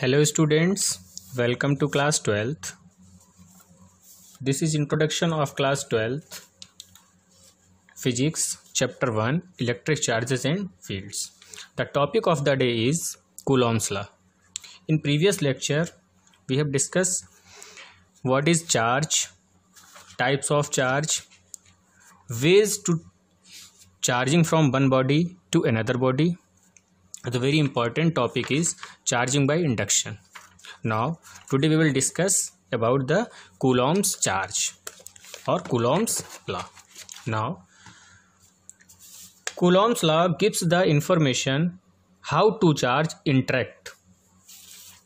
hello students welcome to class 12th this is introduction of class 12th physics chapter 1 electric charges and fields the topic of the day is coulomb's law in previous lecture we have discussed what is charge types of charge ways to charging from one body to another body the very important topic is charging by induction now today we will discuss about the coulomb's charge or coulomb's law now coulomb's law gives the information how to charge interact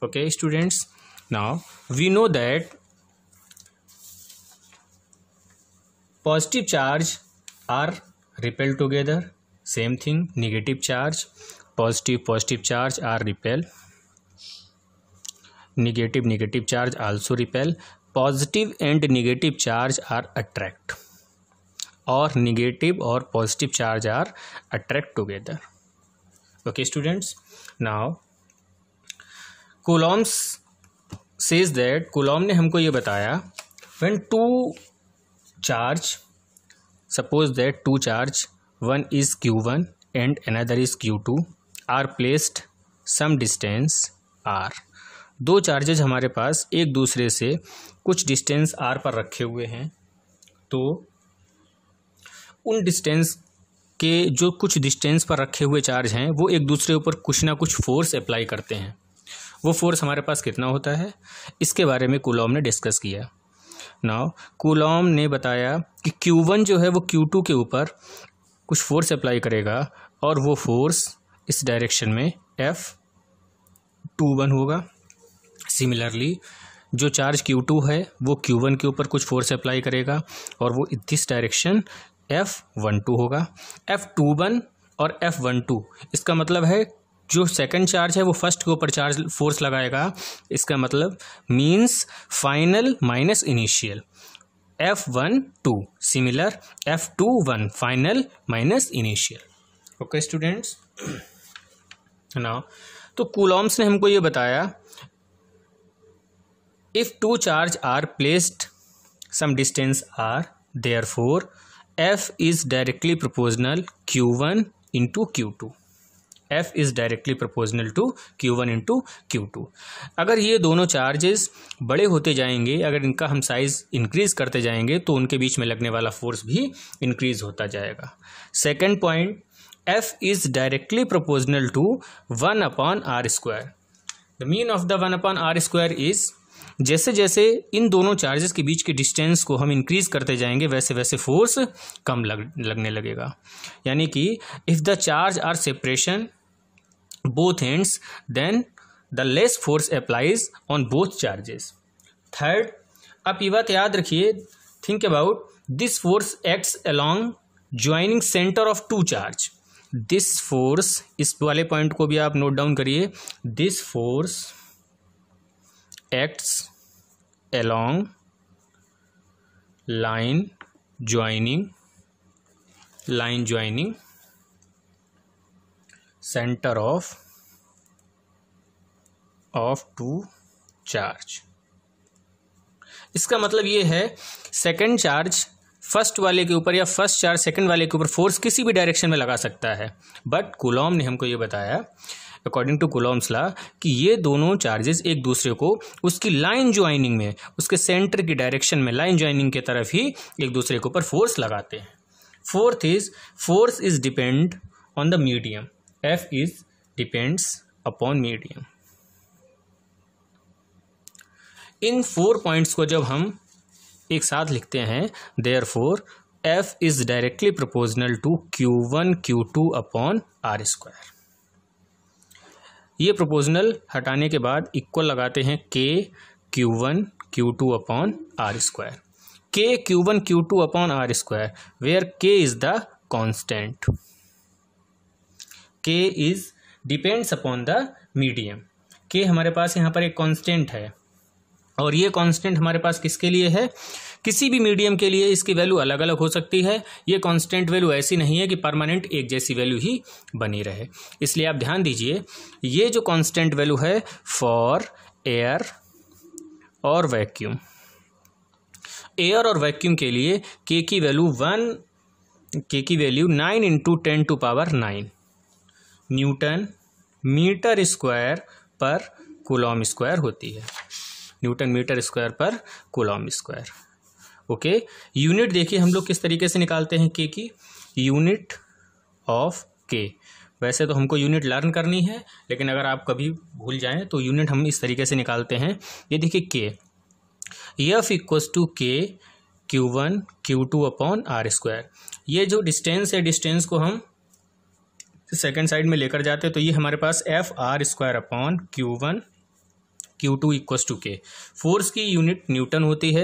okay students now we know that positive charge are repelled together same thing negative charge positive positive charge are repel negative negative charge also repel positive and negative charge are attract or negative or positive charge are attract together okay students now coulombs says that coulomb ne humko ye bataya when two charge suppose that two charge one is q1 and another is q2 are placed some distance r दो charges हमारे पास एक दूसरे से कुछ distance are पर रखे हुए हैं तो उन डिस्टेंस के जो कुछ डिस्टेंस पर रखे हुए चार्ज हैं वो एक दूसरे ऊपर कुछ ना कुछ फोर्स अप्लाई करते हैं वो फोर्स हमारे पास कितना होता है इसके बारे में कुलॉम ने डिस्कस किया नाउ कुलॉम ने बताया कि क्यू वन जो है वो क्यू टू के ऊपर कुछ फोर्स अप्लाई करेगा और वो फोर्स इस डायरेक्शन में एफ टू वन होगा सिमिलरली जो चार्ज क्यू टू है वो क्यू वन के ऊपर कुछ फोर्स अप्लाई करेगा और वो इस डायरेक्शन एफ वन टू होगा एफ टू वन और एफ वन टू इसका मतलब है जो सेकंड चार्ज है वो फर्स्ट के ऊपर चार्ज फोर्स लगाएगा इसका मतलब means final minus initial F one two similar F two one final minus initial okay students है ना तो कूलॉम्स ने हमको ये बताया if two charge are placed some distance r there for F is directly proportional Q one into Q two F is directly proportional to Q one into Q two अगर ये दोनों चार्जेस बड़े होते जाएंगे अगर इनका हम साइज़ इंक्रीज़ करते जाएंगे तो उनके बीच में लगने वाला फोर्स भी इंक्रीज़ होता जाएगा second point f is directly proportional to 1 upon r square. The mean of the 1 upon r square is जैसे जैसे इन दोनों चार्जेस के बीच के डिस्टेंस को हम इंक्रीज करते जाएंगे वैसे वैसे फोर्स कम लग लगने लगेगा यानी कि if the charge r separation both ends then the less force applies on both charges third आप ये बात याद रखिए think about this force acts along joining centre of two charge this force इस वाले पॉइंट को भी आप नोट डाउन करिए this force acts along line joining line joining centre of of two charge इसका मतलब ये है सेकेंड चार्ज फर्स्ट वाले के ऊपर या फर्स्ट चार्ज सेकंड वाले के ऊपर फोर्स किसी भी डायरेक्शन में लगा सकता है बट कुलॉम ने हमको ये बताया अकॉर्डिंग टू कुलॉम्स ला कि ये दोनों चार्जेस एक दूसरे को उसकी लाइन ज्वाइनिंग में उसके सेंटर की डायरेक्शन में लाइन ज्वाइनिंग की तरफ ही एक दूसरे के ऊपर फोर्स लगाते हैं fourth is force is depend on the medium F is depends upon medium in four points को जब हम एक साथ लिखते हैं there for F is directly proportional to Q one Q two upon are square ये प्रोपोर्शनल हटाने के बाद इक्वल लगाते हैं K Q one Q two upon are square K Q one Q two upon are square where K is the constant के is depends upon the medium के हमारे पास यहाँ पर एक कॉन्स्टेंट है और ये कांस्टेंट हमारे पास किसके लिए है किसी भी मीडियम के लिए इसकी वैल्यू अलग अलग हो सकती है ये कांस्टेंट वैल्यू ऐसी नहीं है कि परमानेंट एक जैसी वैल्यू ही बनी रहे इसलिए आप ध्यान दीजिए ये जो कांस्टेंट वैल्यू है फॉर एयर और वैक्यूम एयर और वैक्यूम के लिए के की वैल्यू वन के की value nine into ten two power nine newton metre square पर कुलॉम स्क्वायर होती है न्यूटन मीटर स्क्वायर पर कोलॉम स्क्वायर ओके यूनिट देखिए हम लोग किस तरीके से निकालते हैं के की यूनिट ऑफ के वैसे तो हमको यूनिट लर्न करनी है लेकिन अगर आप कभी भूल जाएं तो यूनिट हम इस तरीके से निकालते हैं ये देखिए के F equals to K Q one Q two upon are square ये जो डिस्टेंस है डिस्टेंस को हम सेकेंड साइड में लेकर जाते हैं तो ये हमारे पास F r square upon Q one Q two equal to K force की यूनिट न्यूटन होती है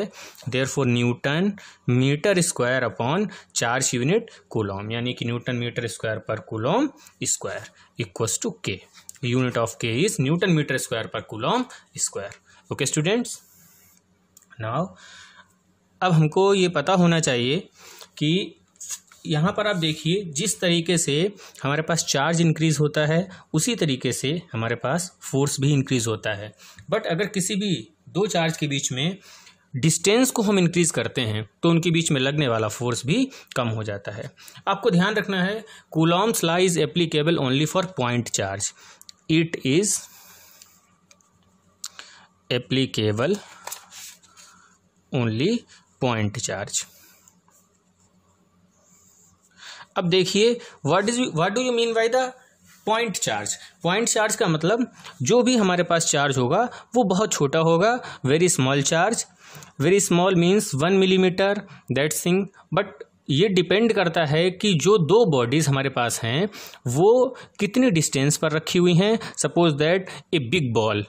there for newton metre square upon charge unit coulomb यानी कि न्यूटन मीटर स्क्वायर पर coulomb square equal to K unit of K is newton metre square पर coulomb square okay students now अब हमको ये पता होना चाहिए कि यहाँ पर आप देखिए जिस तरीके से हमारे पास चार्ज इंक्रीज़ होता है उसी तरीके से हमारे पास फोर्स भी इंक्रीज़ होता है बट अगर किसी भी दो चार्ज के बीच में डिस्टेंस को हम इंक्रीज़ करते हैं तो उनके बीच में लगने वाला फोर्स भी कम हो जाता है आपको ध्यान रखना है Coulomb's law is applicable only for point charge it is applicable only point charge अब देखिए what is what do you mean by the point charge point charge का मतलब जो भी हमारे पास चार्ज होगा वो बहुत छोटा होगा very small charge very small means one millimetre that thing but ये डिपेंड करता है कि जो दो बॉडीज़ हमारे पास हैं वो कितनी डिस्टेंस पर रखी हुई हैं suppose that a big ball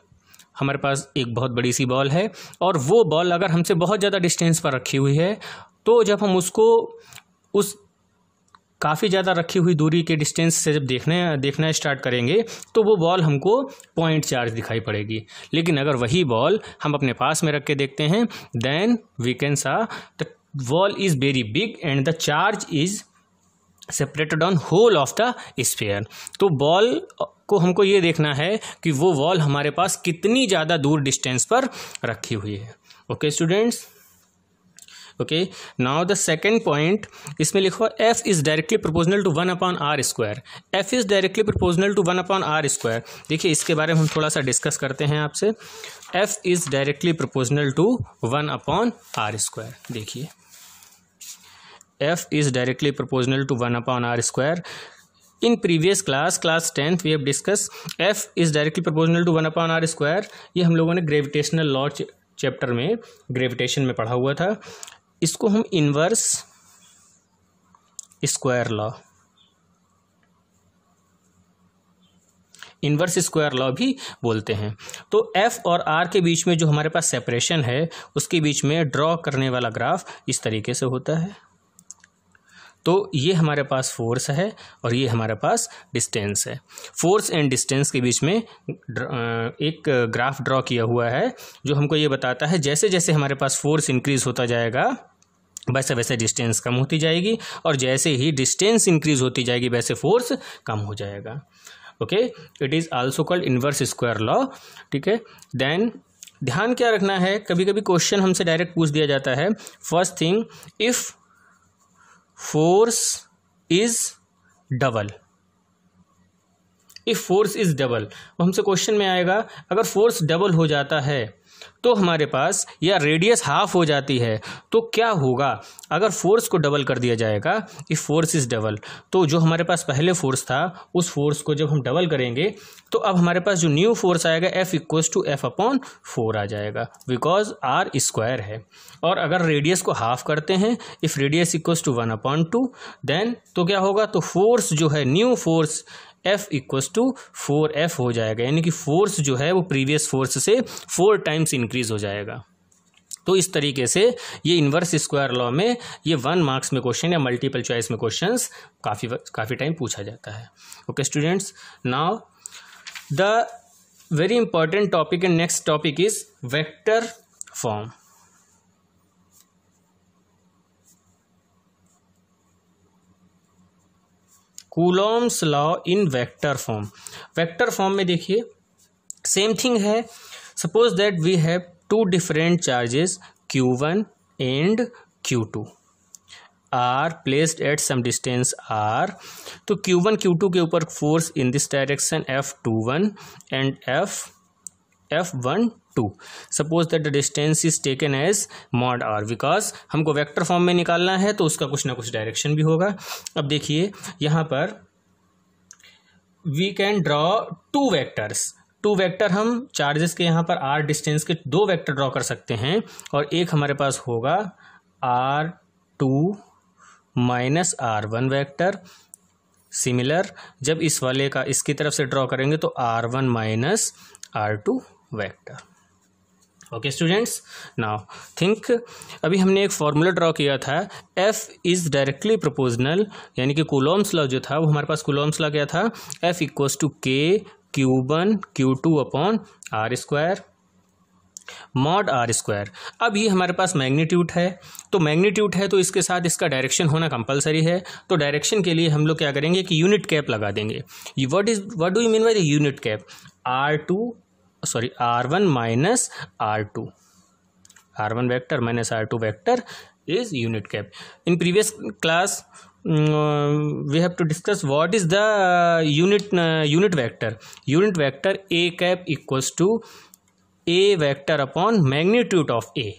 हमारे पास एक बहुत बड़ी सी बॉल है और वो बॉल अगर हमसे बहुत ज़्यादा डिस्टेंस पर रखी हुई है तो जब हम उसको उस काफ़ी ज़्यादा रखी हुई दूरी के डिस्टेंस से जब देखने देखना स्टार्ट करेंगे तो वो बॉल हमको पॉइंट चार्ज दिखाई पड़ेगी लेकिन अगर वही बॉल हम अपने पास में रख के देखते हैं then we can say the ball is very big and the charge is separated on whole of the sphere तो बॉल को हमको ये देखना है कि वो बॉल हमारे पास कितनी ज़्यादा दूर डिस्टेंस पर रखी हुई है okay okay, students okay now the second point इसमें लिखो F is directly proportional to one upon are square F is directly proportional to one upon are square देखिए इसके बारे में हम थोड़ा सा डिस्कस करते हैं आपसे F is directly proportional to one upon are square देखिए F is directly proportional to one upon are square in previous class class tenth we have discuss F is directly proportional to one upon are square ये हम लोगों ने gravitational law chapter में gravitation में पढ़ा हुआ था इसको हम inverse square law inverse square law भी बोलते हैं तो एफ और आर के बीच में जो हमारे पास सेपरेशन है उसके बीच में ड्रॉ करने वाला ग्राफ इस तरीके से होता है तो ये हमारे पास फोर्स है और ये हमारे पास डिस्टेंस है फोर्स एंड डिस्टेंस के बीच में एक ग्राफ ड्रॉ किया हुआ है जो हमको ये बताता है जैसे जैसे हमारे पास फोर्स इंक्रीज होता जाएगा वैसे वैसे डिस्टेंस कम होती जाएगी और जैसे ही डिस्टेंस इंक्रीज होती जाएगी वैसे फोर्स कम हो जाएगा okay it is also called inverse square law ठीक है देन ध्यान क्या रखना है कभी कभी क्वेश्चन हमसे डायरेक्ट पूछ दिया जाता है first thing if force is double if force is double हमसे क्वेश्चन में आएगा अगर फोर्स डबल हो जाता है तो हमारे पास या रेडियस हाफ हो जाती है तो क्या होगा अगर फोर्स को डबल कर दिया जाएगा इफ़ फोर्स इज़ डबल तो जो हमारे पास पहले फोर्स था उस फोर्स को जब हम डबल करेंगे तो अब हमारे पास जो न्यू फोर्स आएगा F equal to F upon four आ जाएगा बिकॉज आर स्क्वायर है और अगर रेडियस को हाफ करते हैं if radius equal to one upon two then तो क्या होगा तो फोर्स जो है new force F equals to four F हो जाएगा यानी कि फोर्स जो है वो प्रीवियस फोर्स से फोर टाइम्स इंक्रीज हो जाएगा तो इस तरीके से ये इन्वर्स स्क्वायर लॉ में ये वन मार्क्स में क्वेश्चन या मल्टीपल चॉइस में क्वेश्चन काफ़ी काफ़ी टाइम पूछा जाता है okay students now the very important topic and next topic is vector form Coulomb's law in vector form vector form में देखिए सेम थिंग है suppose that we have two different charges Q one and Q two are placed at some distance r तो Q one Q two के ऊपर force in this direction F two one and F F one two suppose that the distance is taken as mod r because हमको vector form में निकालना है तो उसका कुछ ना कुछ डायरेक्शन भी होगा अब देखिए यहाँ पर we can draw two vectors two vector हम चार्जेस के यहाँ पर आर डिस्टेंस के दो वेक्टर ड्रॉ कर सकते हैं और एक हमारे पास होगा r two minus are one vector similar जब इस वाले का इसकी तरफ से ड्रॉ करेंगे तो r one minus are two vector okay students now think अभी हमने एक फार्मूला ड्रॉ किया था एफ इज़ डायरेक्टली प्रोपोजनल यानी कि कोलोम्स लॉ जो था वो हमारे पास कोलोम्स लॉ क्या था F equals to K Q one Q two upon are square mod R square अब ये हमारे पास मैग्नीट्यूड है तो मैग्नीट्यूड है तो इसके साथ इसका डायरेक्शन होना कंपलसरी है तो डायरेक्शन के लिए हम लोग क्या करेंगे कि यूनिट कैप लगा देंगे what is what do you mean by the unit cap R two sorry R one minus are two R one vector minus are two vector is unit cap in previous class we have to discuss what is the unit unit vector unit vector A cap equals to A vector upon magnitude of A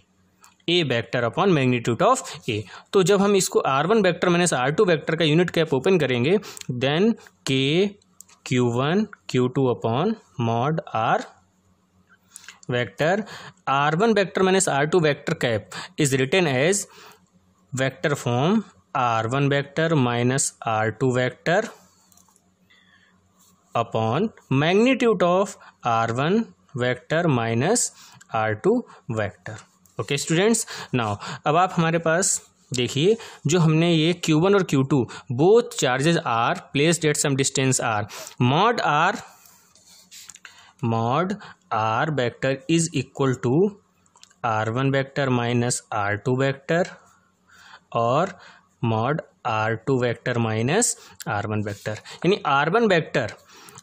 A vector upon magnitude of A तो जब हम इसको R one vector minus are two vector का unit cap open करेंगे then K Q one Q two upon mod R vector R one vector minus are two vector cap is return as vector form R one vector minus are two vector upon magnitude of R one vector minus are two vector okay students now अब आप हमारे पास देखिए जो हमने ये Q1 और Q2 two both charges are place at some distance R mod R mod R vector is equal to R one r1 minus are two vector और mod R two r2 minus are one vector यानी R one vector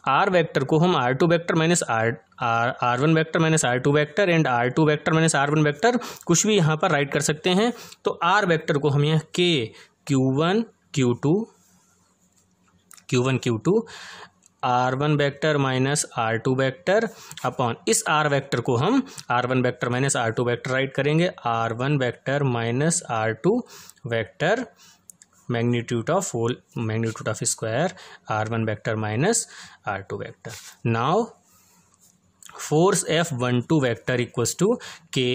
R vector को हम R two vector minus R R R one vector minus are two vector and R two vector minus are one vector कुछ भी यहाँ पर right कर सकते हैं तो आर वैक्टर को हम यहाँ K Q one Q two Q one Q two R one vector minus are two vector upon इस आर वैक्टर को हम R one vector minus are two vector write करेंगे R one vector minus are two vector magnitude of whole magnitude of square R one vector minus are two vector now force F one two vector equals to K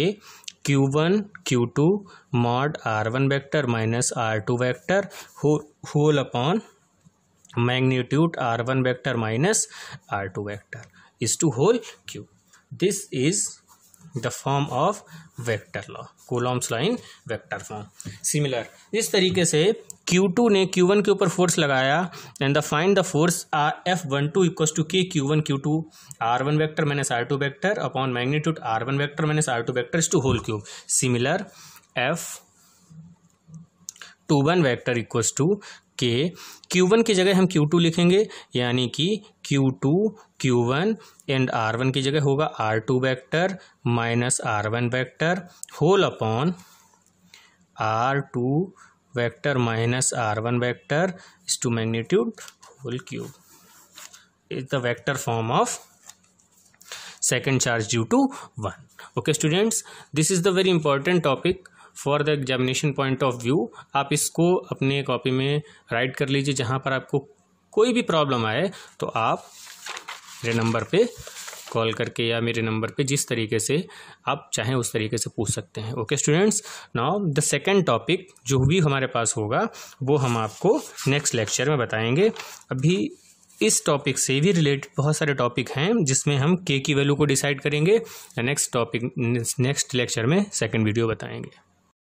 Q one Q two mod R one vector minus are two vector whole upon magnitude r1 vector minus r2 vector to to whole cube this is the form of vector law coulomb's line vector form similar इस तरीके से Q to ने one के ऊपर force लगाया and the find the force R F one two equal to K Q one Q two R one vector minus are two vector upon magnitude R one vector minus are two vector is to whole cube similar F two one vector equal to K Q1 की जगह हम Q2 लिखेंगे यानी कि Q2, Q1 and R1 की जगह होगा R2 vector minus are one vector whole upon R two vector minus are one vector is to magnitude whole cube is the vector form of second charge due to one okay students this is the very important topic for the examination point of view आप इसको अपने copy में right कर लीजिए जहाँ पर आपको कोई भी प्रॉब्लम आए तो आप मेरे नंबर पे कॉल करके या मेरे नंबर पे जिस तरीके से आप चाहें उस तरीके से पूछ सकते हैं okay students now the second topic जो भी हमारे पास होगा वो हम आपको नेक्स्ट लेक्चर में बताएंगे अभी इस टॉपिक से भी रिलेटेड बहुत सारे टॉपिक हैं जिसमें हम के की वैल्यू को डिसाइड करेंगे नेक्स्ट टॉपिक नेक्स्ट लेक्चर में सेकेंड वीडियो बताएंगे